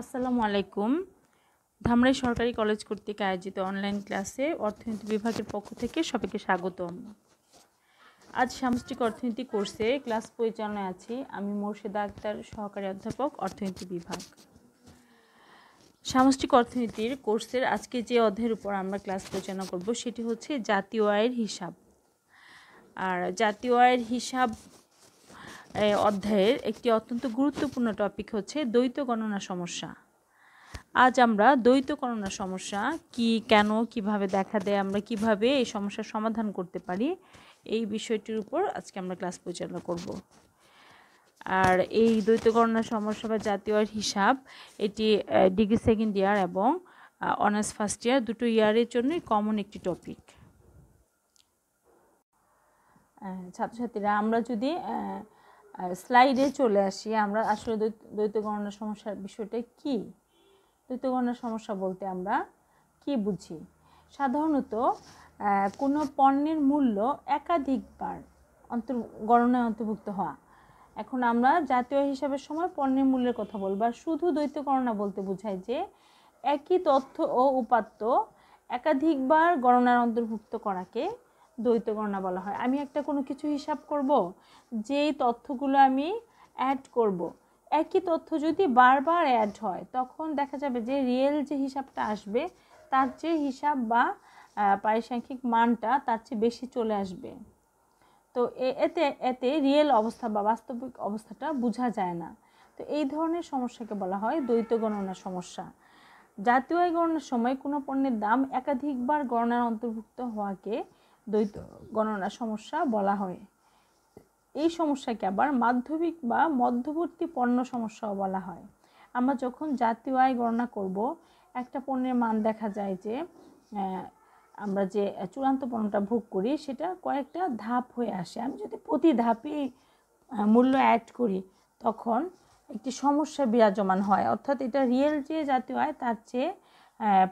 আসসালামু আলাইকুম ধামরাই সরকারি কলেজ কর্তৃক আয়োজিত অনলাইন ক্লাসে অর্থনীতি বিভাগের পক্ষ থেকে সবাইকে স্বাগতম আজ সামষ্টিক অর্থনীতি কোর্সে ক্লাস পরিচালনায় আছি আমি মোর্শেদা আক্তার সহকারী অধ্যাপক অর্থনীতি বিভাগ সামষ্টিক অর্থনীতির কোর্সের আজকে যে অধ্যায়ের উপর আমরা ক্লাস পরিচালনা করব সেটি হচ্ছে জাতীয় আয়ের হিসাব আর জাতীয় আয়ের হিসাব অধ্যায়ের একটি অত্যন্ত গুরুত্বপূর্ণ টপিক হচ্ছে দ্বৈত গণনা সমস্যা আজ আমরা দ্বৈত গণনা সমস্যা কি কেন কিভাবে দেখা দেয় আমরা কিভাবে এই সমস্যার সমাধান করতে পারি এই বিষয়টির উপর আজকে আমরা ক্লাস পরিচালনা করব আর এই দ্বৈত গণনা সমস্যা বা জাতীয় হিসাব এটি ডিগ্রি সেকেন্ড ইয়ার এবং অনার্স ফার্স্ট ইয়ার দুটো ইয়ারের জন্যই কমন একটি টপিক ছাত্রছাত্রীরা আমরা যদি স্লাইডে চলে আসি আমরা আসলে দ্বৈত গণনার সমস্যার বিষয়টা কি দ্বৈত গণনার সমস্যা বলতে আমরা কি বুঝি সাধারণত কোনো পণ্যের মূল্য একাধিকবার অন্তর গণনায় অন্তর্ভুক্ত হওয়া এখন আমরা জাতীয় হিসাবের সময় পণ্যের মূল্যের কথা বলবো আর শুধু দ্বৈত গণনা বলতে বোঝায় যে একই তথ্য ও উপাত্ত একাধিকবার গণনার অন্তর্ভুক্ত করাকে দ্বৈত গণনা বলা হয় আমি একটা কোনো কিছু হিসাব করব যেই তথ্যগুলো আমি অ্যাড করব। একই তথ্য যদি বারবার অ্যাড হয় তখন দেখা যাবে যে রিয়েল যে হিসাবটা আসবে তার চেয়ে হিসাব বা পারিসাংখ্যিক মানটা তার চেয়ে বেশি চলে আসবে তো এতে এতে রিয়েল অবস্থা বা বাস্তবিক অবস্থাটা বোঝা যায় না তো এই ধরনের সমস্যাকে বলা হয় দ্বৈত গণনা সমস্যা জাতীয় আয় গণনার সময় কোনো পণ্যের দাম একাধিকবার গণনার অন্তর্ভুক্ত হওয়াকে দ্বৈত গণনা সমস্যা বলা হয় এই সমস্যাকে আবার মাধ্যমিক বা মধ্যবর্তী পণ্য সমস্যাও বলা হয় আমরা যখন জাতীয় আয় গণনা করব একটা পণ্যের মান দেখা যায় যে আমরা যে চূড়ান্ত পণ্যটা ভোগ করি সেটা কয়েকটা ধাপ হয়ে আসে আমি যদি প্রতি ধাপে মূল্য অ্যাড করি তখন একটি সমস্যা বিরাজমান হয় অর্থাৎ এটা রিয়েল যে জাতীয় আয় তার চেয়ে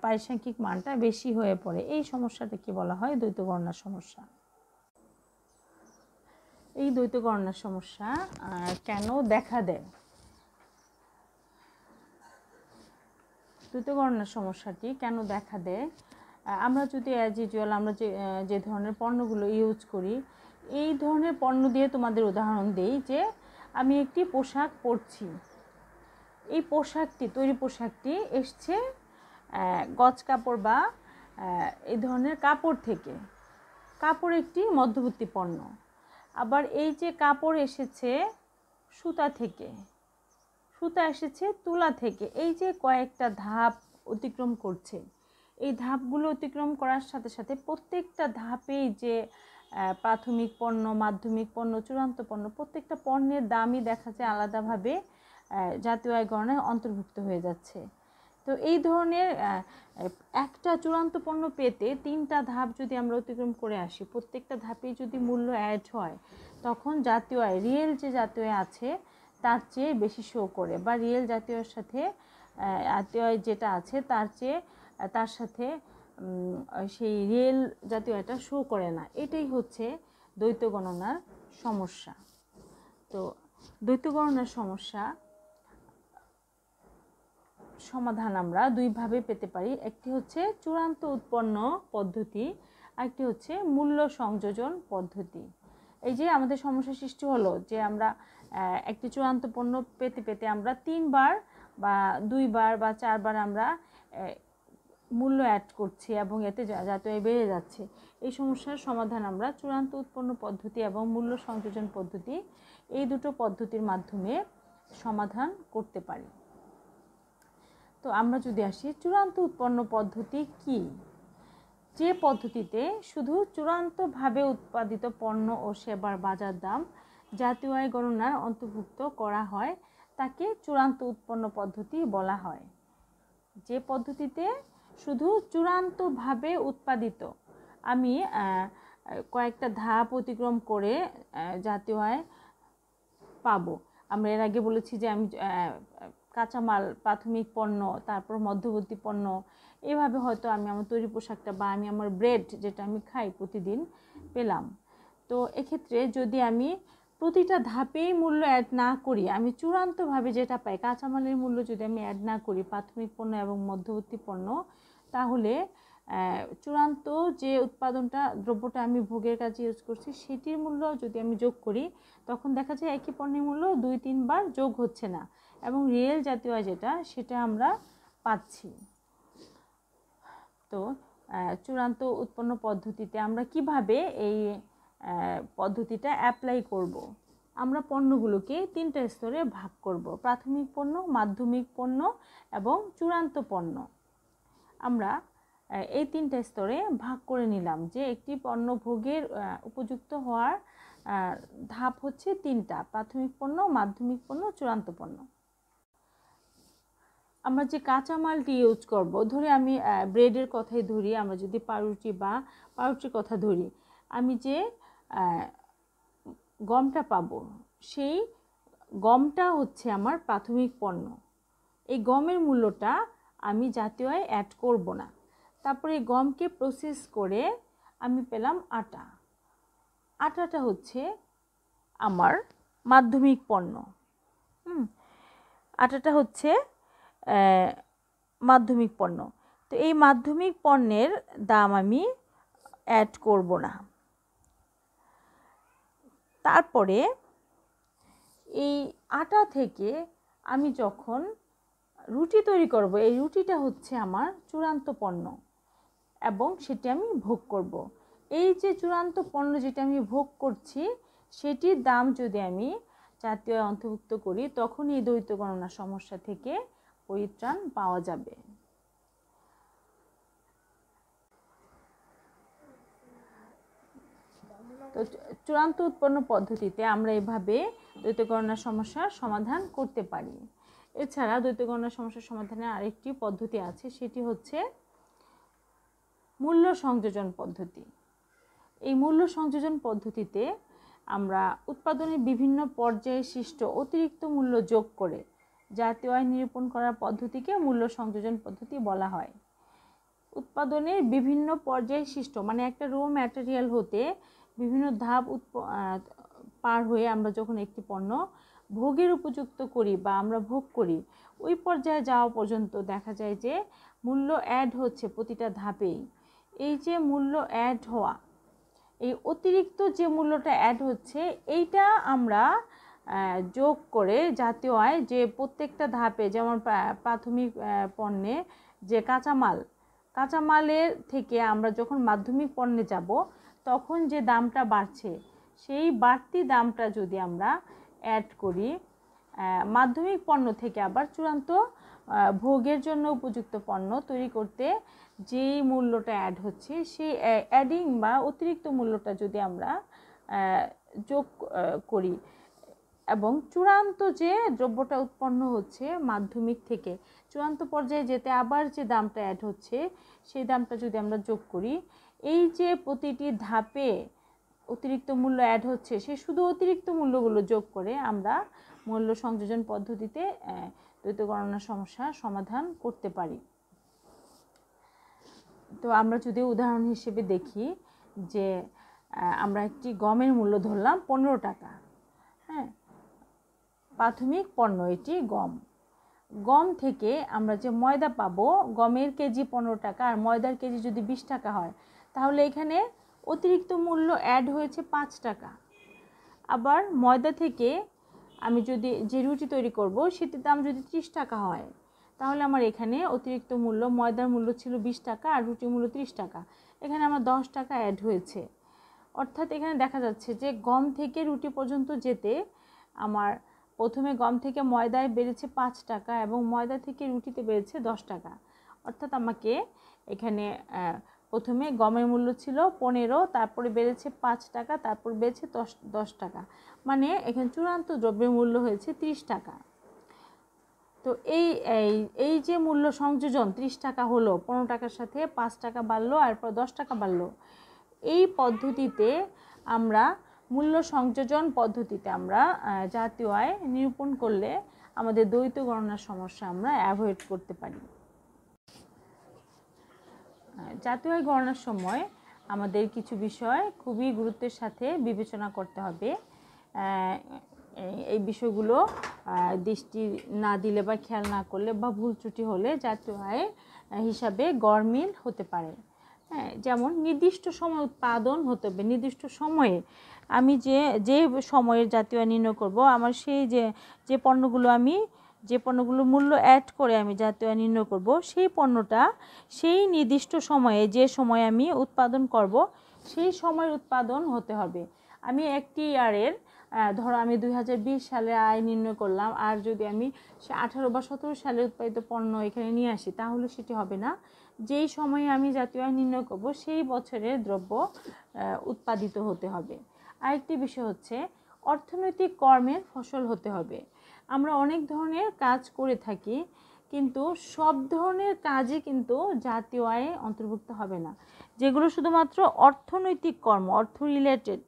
পারিসাংখ্যিক মানটা বেশি হয়ে পড়ে এই সমস্যাটাকে বলা হয় দ্বৈত গণনার সমস্যা এই দ্বৈত গণনার সমস্যা কেন দেখা দেয় দ্বৈত গণনার সমস্যাটি কেন দেখা দেয় আমরা যদি অ্যাজ ইউজুয়াল আমরা যে যে ধরনের পণ্যগুলো ইউজ করি এই ধরনের পণ্য দিয়ে তোমাদের উদাহরণ দিই যে আমি একটি পোশাক পরছি এই পোশাকটি তৈরি পোশাকটি এসছে গজ কাপড় বা এই ধরনের কাপড় থেকে কাপড় একটি মধ্যবর্তী পণ্য আবার এই যে কাপড় এসেছে সুতা থেকে সুতা এসেছে তুলা থেকে এই যে কয়েকটা ধাপ অতিক্রম করছে এই ধাপগুলো অতিক্রম করার সাথে সাথে প্রত্যেকটা ধাপেই যে প্রাথমিক পণ্য মাধ্যমিক পণ্য চূড়ান্ত পণ্য প্রত্যেকটা পণ্যের দামই দেখা যায় আলাদাভাবে জাতীয় আয় গণনায় অন্তর্ভুক্ত হয়ে যাচ্ছে তো এই ধরনের একটা চূড়ান্ত পণ্য পেতে তিনটা ধাপ যদি আমরা অতিক্রম করে আসি প্রত্যেকটা ধাপে যদি মূল্য অ্যাড হয় তখন জাতীয় আয় রিয়েল যে জাতীয় আয় আছে তার চেয়ে বেশি শো করে বা রিয়েল জাতীয়র সাথে জাতীয় আয় যেটা আছে তার চেয়ে তার সাথে সেই রিয়েল জাতীয় আয়টা শো করে না এটাই হচ্ছে দ্বৈত গণনার সমস্যা তো দ্বৈত গণনার সমস্যা সমাধান আমরা দুইভাবে পেতে পারি একটি হচ্ছে চূড়ান্ত উৎপন্ন পদ্ধতি আরেকটি হচ্ছে মূল্য সংযোজন পদ্ধতি এই যে আমাদের সমস্যা সৃষ্টি হলো যে আমরা একটি চূড়ান্ত পণ্য পেতে পেতে আমরা তিনবার বা দুইবার বা চারবার আমরা মূল্য অ্যাড করছি এবং এতে যাতে বেড়ে যাচ্ছে এই সমস্যার সমাধান আমরা চূড়ান্ত উৎপন্ন পদ্ধতি এবং মূল্য সংযোজন পদ্ধতি এই দুটো পদ্ধতির মাধ্যমে সমাধান করতে পারি তো আমরা যদি আসি চূড়ান্ত উৎপন্ন পদ্ধতি কি যে পদ্ধতিতে শুধু চূড়ান্তভাবে উৎপাদিত পণ্য ও সেবার বাজার দাম জাতীয় আয় গণনার অন্তর্ভুক্ত করা হয় তাকে চূড়ান্ত উৎপন্ন পদ্ধতি বলা হয় যে পদ্ধতিতে শুধু চূড়ান্তভাবে উৎপাদিত আমি কয়েকটা ধাপ অতিক্রম করে জাতীয় আয় পাবো আমরা এর আগে বলেছি যে আমি কাঁচামাল প্রাথমিক পণ্য তারপর মধ্যবর্তী পণ্য এভাবে হয়তো আমি আমার তৈরি পোশাকটা বা আমি আমার ব্রেড যেটা আমি খাই প্রতিদিন পেলাম তো এক্ষেত্রে যদি আমি প্রতিটা ধাপেই মূল্য অ্যাড না করি আমি চূড়ান্তভাবে যেটা পাই কাঁচামালের মূল্য যদি আমি অ্যাড না করি প্রাথমিক পণ্য এবং মধ্যবর্তী পণ্য তাহলে চূড়ান্ত যে উৎপাদনটা দ্রব্যটা আমি ভোগের কাজে ইউজ করছি সেটির মূল্য যদি আমি যোগ করি তখন দেখা যায় একই পণ্যের মূল্য দুই তিনবার যোগ হচ্ছে না এবং রিয়েল জাতীয় যেটা সেটা আমরা পাচ্ছি তো চূড়ান্ত উৎপন্ন পদ্ধতিতে আমরা কিভাবে এই পদ্ধতিটা অ্যাপ্লাই করব। আমরা পণ্যগুলোকে তিনটা স্তরে ভাগ করব প্রাথমিক পণ্য মাধ্যমিক পণ্য এবং চূড়ান্ত পণ্য আমরা এই তিনটা স্তরে ভাগ করে নিলাম যে একটি পণ্য ভোগের উপযুক্ত হওয়ার ধাপ হচ্ছে তিনটা প্রাথমিক পণ্য মাধ্যমিক পণ্য চূড়ান্ত পণ্য আমরা যে কাঁচামালটি ইউজ করব ধরে আমি ব্রেডের কথাই ধরি আমরা যদি পাউরুটি বা পাউরুটির কথা ধরি আমি যে গমটা পাবো সেই গমটা হচ্ছে আমার প্রাথমিক পণ্য এই গমের মূল্যটা আমি জাতীয় অ্যাড করব না তারপরে গমকে প্রসেস করে আমি পেলাম আটা আটাটা হচ্ছে আমার মাধ্যমিক পণ্য হুম আটাটা হচ্ছে মাধ্যমিক পণ্য তো এই মাধ্যমিক পণ্যের দাম আমি অ্যাড করব না তারপরে এই আটা থেকে আমি যখন রুটি তৈরি করব এই রুটিটা হচ্ছে আমার চূড়ান্ত পণ্য এবং সেটি আমি ভোগ করব। এই যে চূড়ান্ত পণ্য যেটা আমি ভোগ করছি সেটির দাম যদি আমি জাতীয় অন্তর্ভুক্ত করি তখন এই দ্বৈত গণনা সমস্যা থেকে পরিত্রাণ পাওয়া যাবে তো চূড়ান্ত উৎপন্ন পদ্ধতিতে আমরা এভাবে দ্বৈতকরণা সমস্যার সমাধান করতে পারি এছাড়া দ্বৈতকরণা সমস্যার সমাধানের আরেকটি পদ্ধতি আছে সেটি হচ্ছে মূল্য সংযোজন পদ্ধতি এই মূল্য সংযোজন পদ্ধতিতে আমরা উৎপাদনের বিভিন্ন পর্যায়ে সৃষ্ট অতিরিক্ত মূল্য যোগ করে জাতীয় আয় নিরূপণ করার পদ্ধতিকে মূল্য সংযোজন পদ্ধতি বলা হয় উৎপাদনের বিভিন্ন পর্যায়ে সৃষ্ট মানে একটা র ম্যাটেরিয়াল হতে বিভিন্ন ধাপ পার হয়ে আমরা যখন একটি পণ্য ভোগের উপযুক্ত করি বা আমরা ভোগ করি ওই পর্যায়ে যাওয়া পর্যন্ত দেখা যায় যে মূল্য অ্যাড হচ্ছে প্রতিটা ধাপেই এই যে মূল্য অ্যাড হওয়া এই অতিরিক্ত যে মূল্যটা অ্যাড হচ্ছে এইটা আমরা যোগ করে জাতীয় আয় যে প্রত্যেকটা ধাপে যেমন প্রাথমিক পণ্যে যে কাঁচামাল কাঁচামালের থেকে আমরা যখন মাধ্যমিক পণ্যে যাব তখন যে দামটা বাড়ছে সেই বাড়তি দামটা যদি আমরা অ্যাড করি মাধ্যমিক পণ্য থেকে আবার চূড়ান্ত ভোগের জন্য উপযুক্ত পণ্য তৈরি করতে যেই মূল্যটা অ্যাড হচ্ছে সেই অ্যাডিং বা অতিরিক্ত মূল্যটা যদি আমরা যোগ করি এবং চূড়ান্ত যে দ্রব্যটা উৎপন্ন হচ্ছে মাধ্যমিক থেকে চূড়ান্ত পর্যায়ে যেতে আবার যে দামটা অ্যাড হচ্ছে সেই দামটা যদি আমরা যোগ করি এই যে প্রতিটি ধাপে অতিরিক্ত মূল্য অ্যাড হচ্ছে সে শুধু অতিরিক্ত মূল্যগুলো যোগ করে আমরা মূল্য সংযোজন পদ্ধতিতে দ্বৈত গণনা সমস্যা সমাধান করতে পারি তো আমরা যদি উদাহরণ হিসেবে দেখি যে আমরা একটি গমের মূল্য ধরলাম পনেরো টাকা হ্যাঁ প্রাথমিক পণ্য এটি গম গম থেকে আমরা যে ময়দা পাব গমের কেজি পনেরো টাকা আর ময়দার কেজি যদি বিশ টাকা হয় তাহলে এখানে অতিরিক্ত মূল্য অ্যাড হয়েছে পাঁচ টাকা আবার ময়দা থেকে আমি যদি যে রুটি তৈরি করব সেটির দাম যদি ত্রিশ টাকা হয় তাহলে আমার এখানে অতিরিক্ত মূল্য ময়দার মূল্য ছিল বিশ টাকা আর রুটির মূল্য ত্রিশ টাকা এখানে আমার দশ টাকা অ্যাড হয়েছে অর্থাৎ এখানে দেখা যাচ্ছে যে গম থেকে রুটি পর্যন্ত যেতে আমার প্রথমে গম থেকে ময়দায় বেড়েছে পাঁচ টাকা এবং ময়দা থেকে রুটিতে বেড়েছে দশ টাকা অর্থাৎ আমাকে এখানে প্রথমে গমের মূল্য ছিল পনেরো তারপরে বেড়েছে পাঁচ টাকা তারপর বেড়েছে দশ দশ টাকা মানে এখানে চূড়ান্ত দ্রব্যের মূল্য হয়েছে ৩০ টাকা তো এই এই যে মূল্য সংযোজন ৩০ টাকা হলো পনেরো টাকার সাথে পাঁচ টাকা বাড়লো আর পর দশ টাকা বাড়লো এই পদ্ধতিতে আমরা মূল্য সংযোজন পদ্ধতিতে আমরা জাতীয় আয় নিরূপণ করলে আমাদের দ্বৈত গণনার সমস্যা আমরা অ্যাভয়েড করতে পারি জাতীয় আয় গণনার সময় আমাদের কিছু বিষয় খুবই গুরুত্বের সাথে বিবেচনা করতে হবে এই বিষয়গুলো দৃষ্টি না দিলে বা খেয়াল না করলে বা ভুল ত্রুটি হলে জাতীয় আয় হিসাবে গরমিল হতে পারে হ্যাঁ যেমন নির্দিষ্ট সময় উৎপাদন হতে হবে নির্দিষ্ট সময়ে আমি যে যে সময়ের জাতীয় নির্ণয় করব আমার সেই যে যে পণ্যগুলো আমি যে পণ্যগুলোর মূল্য অ্যাড করে আমি জাতীয় নির্ণয় করব সেই পণ্যটা সেই নির্দিষ্ট সময়ে যে সময় আমি উৎপাদন করব সেই সময়ের উৎপাদন হতে হবে আমি একটি ইয়ারের ধরো আমি দুই সালে আয় নির্ণয় করলাম আর যদি আমি সে আঠারো বা সতেরো সালে উৎপাদিত পণ্য এখানে নিয়ে আসি তাহলে সেটি হবে না যেই সময়ে আমি জাতীয় আয় নির্ণয় করব সেই বছরের দ্রব্য উৎপাদিত হতে হবে আরেকটি বিষয় হচ্ছে অর্থনৈতিক কর্মের ফসল হতে হবে আমরা অনেক ধরনের কাজ করে থাকি কিন্তু সব ধরনের কাজই কিন্তু জাতীয় আয়ে অন্তর্ভুক্ত হবে না যেগুলো শুধুমাত্র অর্থনৈতিক কর্ম অর্থ রিলেটেড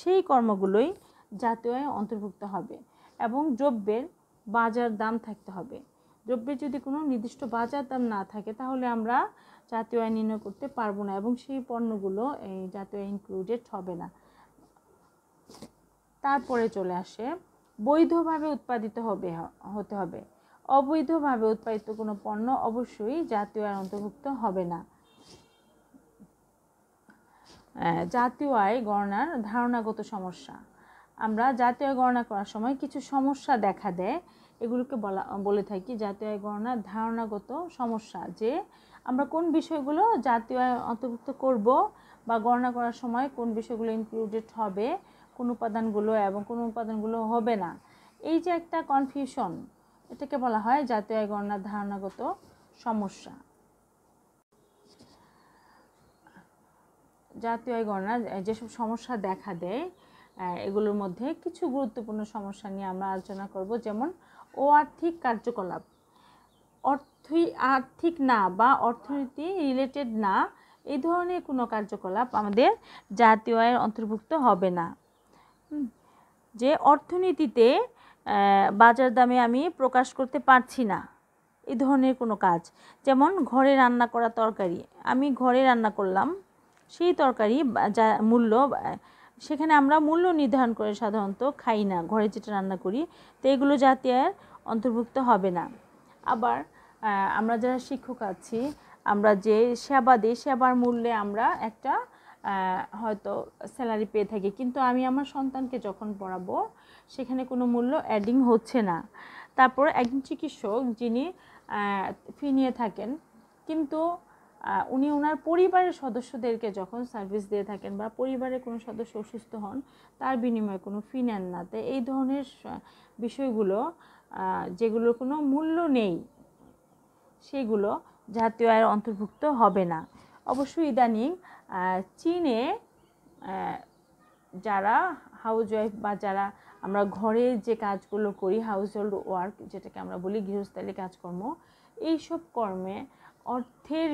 সেই কর্মগুলোই জাতীয় আয়ে অন্তর্ভুক্ত হবে এবং দ্রব্যের বাজার দাম থাকতে হবে দ্রব্যের যদি কোনো নির্দিষ্ট বাজার দাম না থাকে তাহলে আমরা জাতীয় আয় নির্ণয় করতে পারবো না এবং সেই পণ্যগুলো এই জাতীয় আইন ইনক্লুডেড হবে না তারপরে চলে আসে বৈধভাবে উৎপাদিত হবে হতে হবে অবৈধভাবে উৎপাদিত কোনো পণ্য অবশ্যই জাতীয় আয় অন্তর্ভুক্ত হবে না জাতীয় আয় গণনার ধারণাগত সমস্যা আমরা জাতীয় গণনা করার সময় কিছু সমস্যা দেখা দেয় এগুলোকে বলা বলে থাকি জাতীয় আয় গণনার ধারণাগত সমস্যা যে আমরা কোন বিষয়গুলো জাতীয় আয় অন্তর্ভুক্ত করব বা গণনা করার সময় কোন বিষয়গুলো ইনক্লুডেড হবে কোন উপাদানগুলো এবং কোন উপাদানগুলো হবে না এই যে একটা কনফিউশন এটাকে বলা হয় জাতীয় আয় গণনার ধারণাগত সমস্যা জাতীয় আয় গণনা যেসব সমস্যা দেখা দেয় এগুলোর মধ্যে কিছু গুরুত্বপূর্ণ সমস্যা নিয়ে আমরা আলোচনা করব যেমন ও আর্থিক কার্যকলাপ অর্থই আর্থিক না বা অর্থনীতি রিলেটেড না এই ধরনের কোনো কার্যকলাপ আমাদের জাতীয় আয়ের অন্তর্ভুক্ত হবে না যে অর্থনীতিতে বাজার দামে আমি প্রকাশ করতে পারছি না এ ধরনের কোনো কাজ যেমন ঘরে রান্না করা তরকারি আমি ঘরে রান্না করলাম সেই তরকারি মূল্য সেখানে আমরা মূল্য নির্ধারণ করে সাধারণত খাই না ঘরে যেটা রান্না করি তো এগুলো জাতি আর অন্তর্ভুক্ত হবে না আবার আমরা যারা শিক্ষক আছি আমরা যে সেবা দিই সেবার মূল্যে আমরা একটা হয়তো স্যালারি পেয়ে থাকি কিন্তু আমি আমার সন্তানকে যখন পড়াবো সেখানে কোনো মূল্য অ্যাডিং হচ্ছে না তারপর একজন চিকিৎসক যিনি ফি নিয়ে থাকেন কিন্তু উনি ওনার পরিবারের সদস্যদেরকে যখন সার্ভিস দিয়ে থাকেন বা পরিবারের কোনো সদস্য অসুস্থ হন তার বিনিময়ে কোনো ফি নেন না তো এই ধরনের বিষয়গুলো যেগুলোর কোনো মূল্য নেই সেগুলো জাতীয় আয়ের অন্তর্ভুক্ত হবে না অবশ্যই ইদানিং চীনে যারা হাউস ওয়াইফ বা যারা আমরা ঘরে যে কাজগুলো করি হাউস হোল্ড ওয়ার্ক যেটাকে আমরা বলি গৃহস্থালী কাজকর্ম এইসব কর্মে অর্থের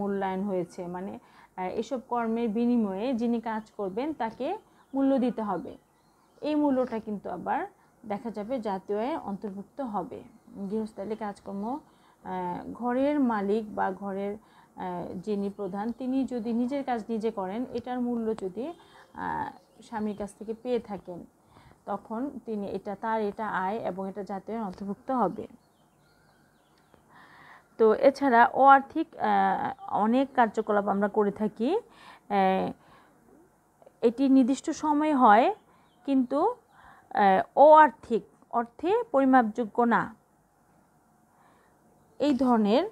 মূল্যায়ন হয়েছে মানে এসব কর্মের বিনিময়ে যিনি কাজ করবেন তাকে মূল্য দিতে হবে এই মূল্যটা কিন্তু আবার দেখা যাবে জাতীয় আয়ে অন্তর্ভুক্ত হবে গৃহস্থালী কাজকর্ম ঘরের মালিক বা ঘরের যিনি প্রধান তিনি যদি নিজের কাজ নিজে করেন এটার মূল্য যদি স্বামীর কাছ থেকে পেয়ে থাকেন তখন তিনি এটা তার এটা আয় এবং এটা জাতীয় অন্তর্ভুক্ত হবে তো এছাড়া ও আর্থিক অনেক কার্যকলাপ আমরা করে থাকি এটি নির্দিষ্ট সময় হয় কিন্তু ও আর্থিক অর্থে পরিমাপযোগ্য না এই ধরনের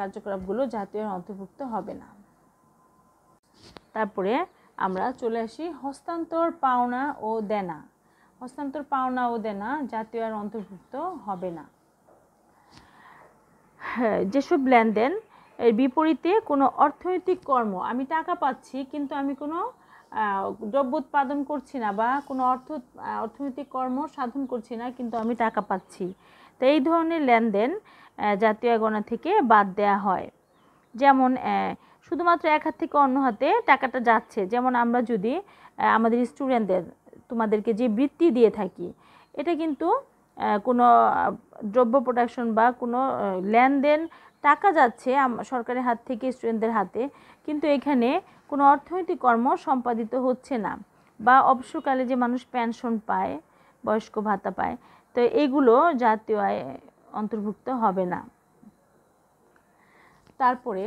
কার্যকলাপগুলো জাতীয় অন্তর্ভুক্ত হবে না তারপরে আমরা চলে আসি হস্তান্তর পাওনা ও দেনা হস্তান্তর পাওনা ও দেনা জাতীয় আর অন্তর্ভুক্ত হবে না হ্যাঁ, যেসব লেনদেন এর বিপরীতে কোনো অর্থনৈতিক কর্ম আমি টাকা পাচ্ছি কিন্তু আমি কোনো দ্রব্য উৎপাদন করছি না বা কোনো অর্থ অর্থনৈতিক কর্ম সাধন করছি না কিন্তু আমি টাকা পাচ্ছি তো এই ধরনের লেনদেন জাতীয় গণনা থেকে বাদ দেয়া হয় যেমন শুধুমাত্র এক হাত থেকে অন্য হাতে টাকাটা যাচ্ছে যেমন আমরা যদি আমাদের স্টুডেন্টদের তোমাদেরকে যে বৃত্তি দিয়ে থাকি এটা কিন্তু কোনো দ্রব্য প্রোডাকশন বা কোনো লেনদেন টাকা যাচ্ছে সরকারের হাত থেকে স্টুডেন্টদের হাতে কিন্তু এখানে কোনো অর্থনৈতিক কর্ম সম্পাদিত হচ্ছে না বা অবসরকালে যে মানুষ পেনশন পায় বয়স্ক ভাতা পায় তো এগুলো জাতীয় আয় অন্তর্ভুক্ত হবে না তারপরে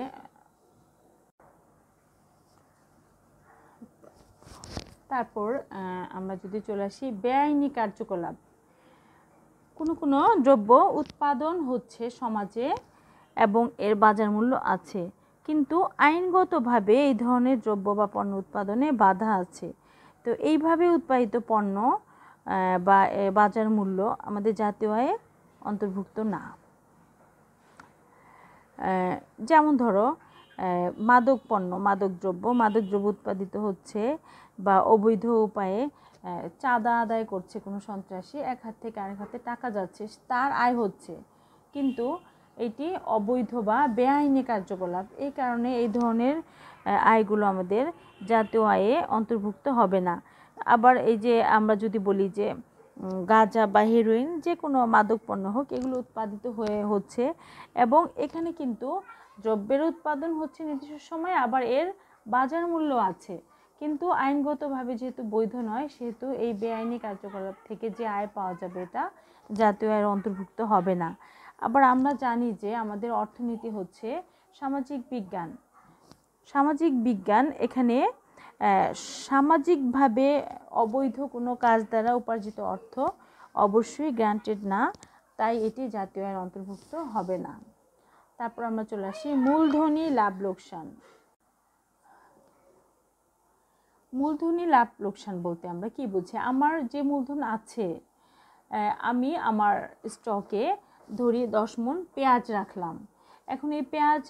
তারপর আমরা যদি চলে আসি বেআইনি কার্যকলাপ কোনো কোনো দ্রব্য উৎপাদন হচ্ছে সমাজে এবং এর বাজার মূল্য আছে কিন্তু আইনগতভাবে এই ধরনের দ্রব্য বা পণ্য উৎপাদনে বাধা আছে তো এইভাবে উৎপাদিত পণ্য বা বাজার মূল্য আমাদের জাতীয় আয়ে অন্তর্ভুক্ত না যেমন ধরো মাদক পণ্য মাদক দ্রব্য মাদক দ্রব্য উৎপাদিত হচ্ছে বা অবৈধ উপায়ে চাঁদা আদায় করছে কোনো সন্ত্রাসী এক হাত থেকে আরেক হাতে টাকা যাচ্ছে তার আয় হচ্ছে কিন্তু এটি অবৈধ বা বেআইনি কার্যকলাপ এই কারণে এই ধরনের আয়গুলো আমাদের জাতীয় আয়ে অন্তর্ভুক্ত হবে না আবার এই যে আমরা যদি বলি যে গাঁজা বা হেরোইন যে কোনো মাদক পণ্য হোক এগুলো উৎপাদিত হয়ে হচ্ছে এবং এখানে কিন্তু দ্রব্যের উৎপাদন হচ্ছে নির্দিষ্ট সময়ে আবার এর বাজার মূল্য আছে কিন্তু আইনগতভাবে যেহেতু বৈধ নয় সেহেতু এই বেআইনি কার্যকলাপ থেকে যে আয় পাওয়া যাবে এটা জাতীয় আয়ের অন্তর্ভুক্ত হবে না আবার আমরা জানি যে আমাদের অর্থনীতি হচ্ছে সামাজিক বিজ্ঞান সামাজিক বিজ্ঞান এখানে সামাজিকভাবে অবৈধ কোনো কাজ দ্বারা উপার্জিত অর্থ অবশ্যই গ্রান্টেড না তাই এটি জাতীয় আয়ের অন্তর্ভুক্ত হবে না তারপর আমরা চলে আসি মূলধনী লাভ লোকসান মূলধনই লাভ লোকসান বলতে আমরা কি বুঝি আমার যে মূলধন আছে আমি আমার স্টকে ধরি দশ মন পেঁয়াজ রাখলাম এখন এই পেঁয়াজ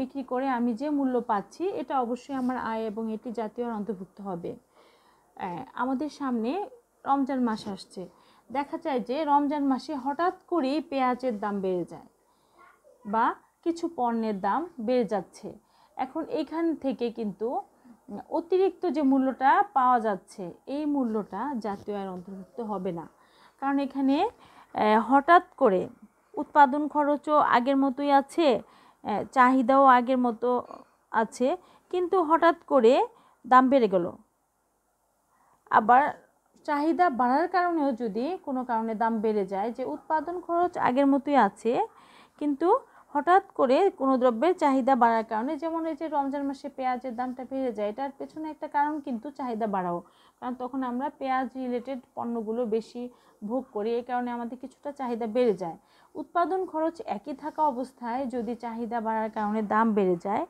বিক্রি করে আমি যে মূল্য পাচ্ছি এটা অবশ্যই আমার আয় এবং এটি জাতীয় অন্তর্ভুক্ত হবে আমাদের সামনে রমজান মাস আসছে দেখা যায় যে রমজান মাসে হঠাৎ করেই পেঁয়াজের দাম বেড়ে যায় বা কিছু পণ্যের দাম বেড়ে যাচ্ছে এখন এখান থেকে কিন্তু অতিরিক্ত যে মূল্যটা পাওয়া যাচ্ছে এই মূল্যটা জাতীয় আয়ের অন্তর্ভুক্ত হবে না কারণ এখানে হঠাৎ করে উৎপাদন খরচও আগের মতোই আছে চাহিদাও আগের মতো আছে কিন্তু হঠাৎ করে দাম বেড়ে গেল আবার চাহিদা বাড়ার কারণেও যদি কোনো কারণে দাম বেড়ে যায় যে উৎপাদন খরচ আগের মতোই আছে কিন্তু হঠাৎ করে কোনো দ্রব্যের চাহিদা বাড়ার কারণে যেমন এই যে রমজান মাসে পেঁয়াজের দামটা বেড়ে যায় এটার পেছনে একটা কারণ কিন্তু চাহিদা বাড়াও কারণ তখন আমরা পেঁয়াজ রিলেটেড পণ্যগুলো বেশি ভোগ করি এই কারণে আমাদের কিছুটা চাহিদা বেড়ে যায় উৎপাদন খরচ একই থাকা অবস্থায় যদি চাহিদা বাড়ার কারণে দাম বেড়ে যায়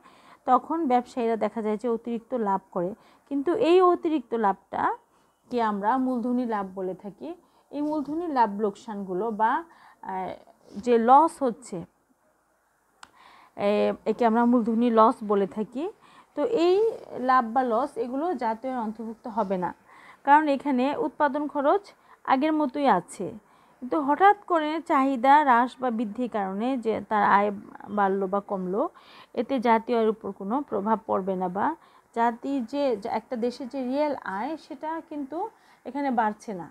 তখন ব্যবসায়ীরা দেখা যায় যে অতিরিক্ত লাভ করে কিন্তু এই অতিরিক্ত লাভটা কি আমরা মূলধনী লাভ বলে থাকি এই মূলধনী লাভ লোকসানগুলো বা যে লস হচ্ছে একে আমরা মূলধনী লস বলে থাকি তো এই লাভ বা লস এগুলো জাতীয় অন্তর্ভুক্ত হবে না কারণ এখানে উৎপাদন খরচ আগের মতোই আছে কিন্তু হঠাৎ করে চাহিদা হ্রাস বা বৃদ্ধির কারণে যে তার আয় বাড়লো বা কমলো এতে জাতীয়ের উপর কোনো প্রভাব পড়বে না বা জাতি যে একটা দেশের যে রিয়েল আয় সেটা কিন্তু এখানে বাড়ছে না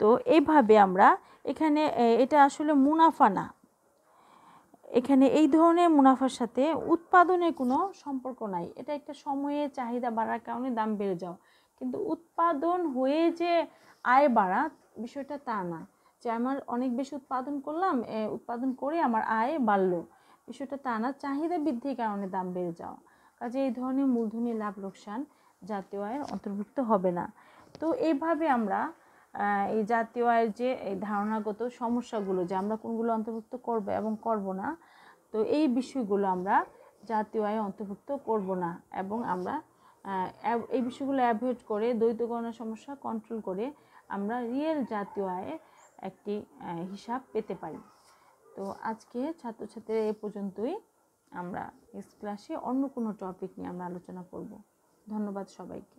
তো এইভাবে আমরা এখানে এটা আসলে মুনাফা না এখানে এই ধরনের মুনাফার সাথে উৎপাদনের কোনো সম্পর্ক নাই এটা একটা সময়ে চাহিদা বাড়ার কারণে দাম বেড়ে যাওয়া কিন্তু উৎপাদন হয়ে যে আয় বাড়া বিষয়টা তা না যে আমার অনেক বেশি উৎপাদন করলাম উৎপাদন করে আমার আয় বাড়লো বিষয়টা তা না চাহিদা বৃদ্ধির কারণে দাম বেড়ে যাওয়া কাজে এই ধরনের মূলধনী লাভ লোকসান জাতীয় আয়ের অন্তর্ভুক্ত হবে না তো এইভাবে আমরা এই জাতীয় আয়ের যে এই ধারণাগত সমস্যাগুলো যে আমরা কোনগুলো অন্তর্ভুক্ত করব এবং করব না তো এই বিষয়গুলো আমরা জাতীয় আয়ে অন্তর্ভুক্ত করব না এবং আমরা এই বিষয়গুলো অ্যাভয়েড করে দ্বৈত গণনা সমস্যা কন্ট্রোল করে আমরা রিয়েল জাতীয় আয়ে একটি হিসাব পেতে পারি তো আজকে ছাত্রছাত্রীরা এ পর্যন্তই আমরা নেক্সট ক্লাসে অন্য কোনো টপিক নিয়ে আমরা আলোচনা করব ধন্যবাদ সবাইকে